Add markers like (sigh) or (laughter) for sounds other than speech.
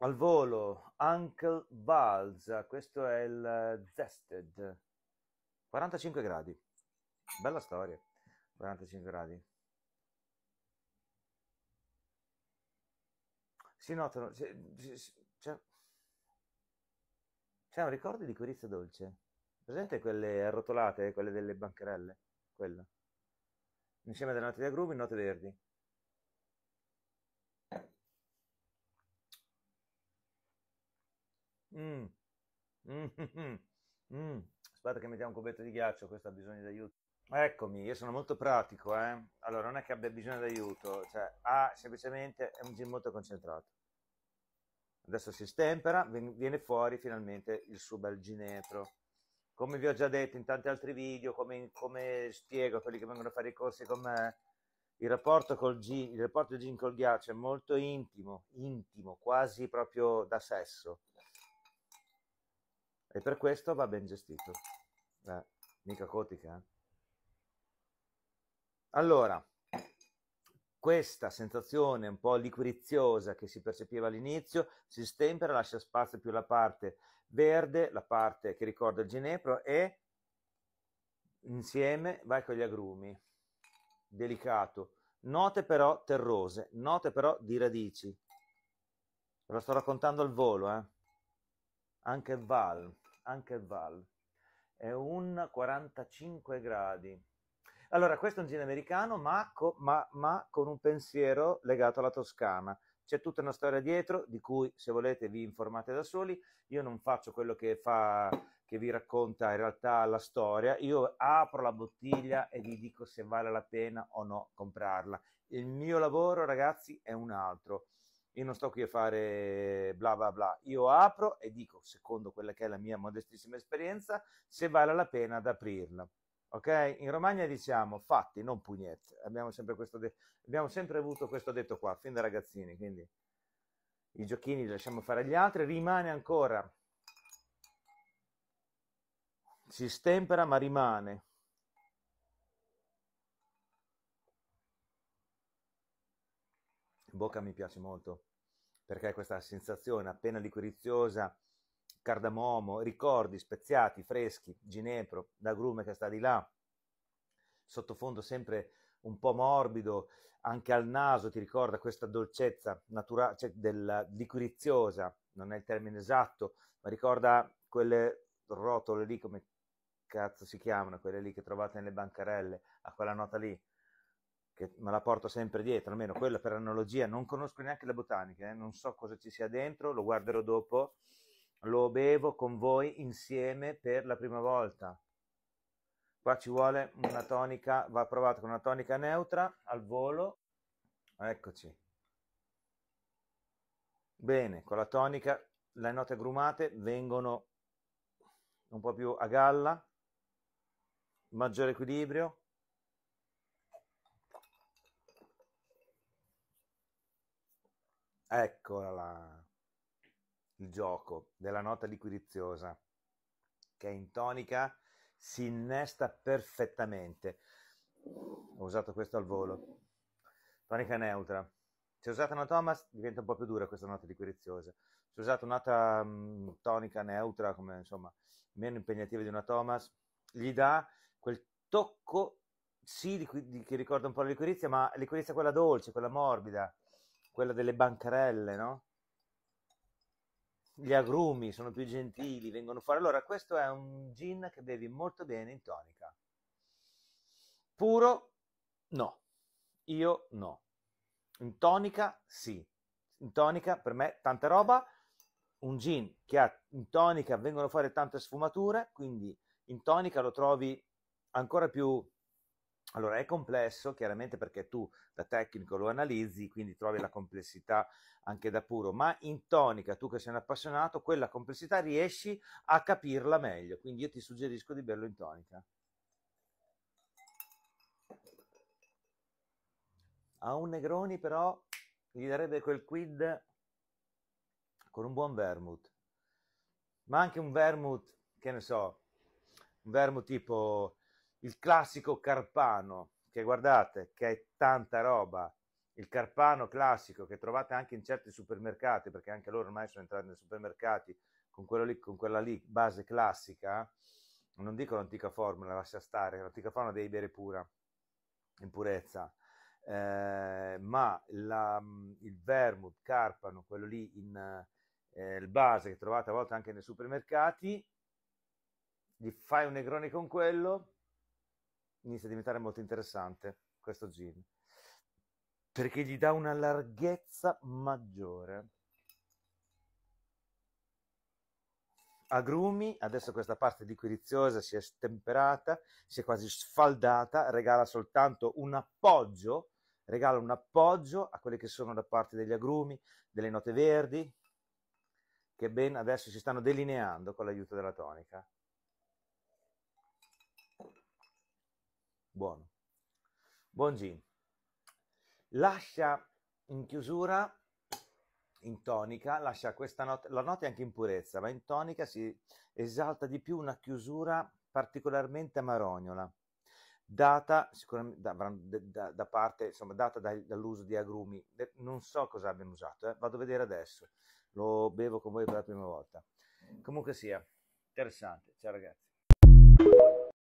Al volo, Uncle Val's, questo è il eh, Zested, 45 gradi, bella storia, 45 gradi. Si notano, c'è, c'è, c'è un ricordo di Curizia Dolce, presente quelle arrotolate, quelle delle bancherelle, quella, insieme ad altri agrumi, note verdi. Mm. Mm. (laughs) mm. Aspetta che mettiamo un cubetto di ghiaccio, questo ha bisogno di aiuto. Eccomi, io sono molto pratico, eh? Allora, non è che abbia bisogno di aiuto, cioè, ha semplicemente è un gin molto concentrato. Adesso si stempera, viene fuori finalmente il suo bel ginetro. Come vi ho già detto in tanti altri video, come, come spiego a quelli che vengono a fare i corsi con me, il rapporto, col gin, il rapporto gin col ghiaccio è molto intimo, intimo, quasi proprio da sesso e per questo va ben gestito. Eh, mica cotica. Eh? Allora, questa sensazione un po' liquiriziosa che si percepiva all'inizio si stempera, lascia spazio più la parte verde, la parte che ricorda il ginepro e insieme vai con gli agrumi. Delicato. Note però terrose, note però di radici. Ve lo sto raccontando al volo, eh? Anche Val anche il Val, è un 45 gradi. Allora, questo è un gin americano, ma, co- ma, ma con un pensiero legato alla Toscana. C'è tutta una storia dietro, di cui se volete vi informate da soli. Io non faccio quello che fa che vi racconta in realtà la storia, io apro la bottiglia e vi dico se vale la pena o no comprarla. Il mio lavoro, ragazzi, è un altro. Io non sto qui a fare bla bla bla, io apro e dico, secondo quella che è la mia modestissima esperienza, se vale la pena ad aprirla. Ok? In Romagna diciamo fatti, non pugnette. Abbiamo sempre, de- abbiamo sempre avuto questo detto qua, fin da ragazzini, quindi i giochini li lasciamo fare agli altri, rimane ancora si stempera ma rimane bocca mi piace molto perché questa sensazione appena liquiriziosa, cardamomo, ricordi speziati, freschi, ginepro, l'agrume che sta di là, sottofondo sempre un po' morbido, anche al naso ti ricorda questa dolcezza naturale, cioè della liquiriziosa, non è il termine esatto, ma ricorda quelle rotole lì, come cazzo si chiamano, quelle lì che trovate nelle bancarelle, a quella nota lì, che me la porto sempre dietro, almeno quella per analogia, non conosco neanche la botanica, eh, non so cosa ci sia dentro, lo guarderò dopo, lo bevo con voi insieme per la prima volta. Qua ci vuole una tonica, va provata con una tonica neutra al volo, eccoci. Bene, con la tonica le note agrumate vengono un po' più a galla, maggiore equilibrio, Eccola là. Il gioco della nota liquiriziosa che in tonica si innesta perfettamente. Ho usato questo al volo. Tonica neutra. Se usate una Thomas diventa un po' più dura questa nota liquiriziosa. Se usate un'altra mh, mm, tonica neutra, come insomma, meno impegnativa di una Thomas, gli dà quel tocco sì, di, di, che ricorda un po' la liquirizia, ma liquirizia quella dolce, quella morbida, quella delle bancarelle, no? Gli agrumi sono più gentili, vengono fuori. Allora, questo è un gin che bevi molto bene in tonica. Puro? No. Io no. In tonica sì. In tonica per me tanta roba. Un gin che ha in tonica vengono fuori tante sfumature, quindi in tonica lo trovi ancora più allora è complesso chiaramente perché tu da tecnico lo analizzi, quindi trovi la complessità anche da puro, ma in tonica, tu che sei un appassionato, quella complessità riesci a capirla meglio, quindi io ti suggerisco di berlo in tonica. A un Negroni però gli darebbe quel quid con un buon vermouth, ma anche un vermouth, che ne so, un vermouth tipo il classico Carpano, che guardate, che è tanta roba, il Carpano classico che trovate anche in certi supermercati, perché anche loro ormai sono entrati nei supermercati con, quello lì, con quella lì base classica, eh. non dico l'antica formula, lascia stare, l'antica formula devi bere pura, in purezza, eh, ma la, il vermouth carpano, quello lì in eh, il base che trovate a volte anche nei supermercati, gli fai un negrone con quello, inizia a diventare molto interessante questo gin perché gli dà una larghezza maggiore. Agrumi, adesso questa parte liquidiziosa si è stemperata, si è quasi sfaldata, regala soltanto un appoggio, regala un appoggio a quelle che sono da parte degli agrumi, delle note verdi, che ben adesso si stanno delineando con l'aiuto della tonica. Buono. Buon gin. Lascia in chiusura, in tonica, lascia questa nota, la nota è anche in purezza, ma in tonica si esalta di più una chiusura particolarmente amarognola, data sicuramente da, da, da parte, insomma, data dai, dall'uso di agrumi. Non so cosa abbiano usato, eh? vado a vedere adesso. Lo bevo con voi per la prima volta. Comunque sia, interessante. Ciao ragazzi.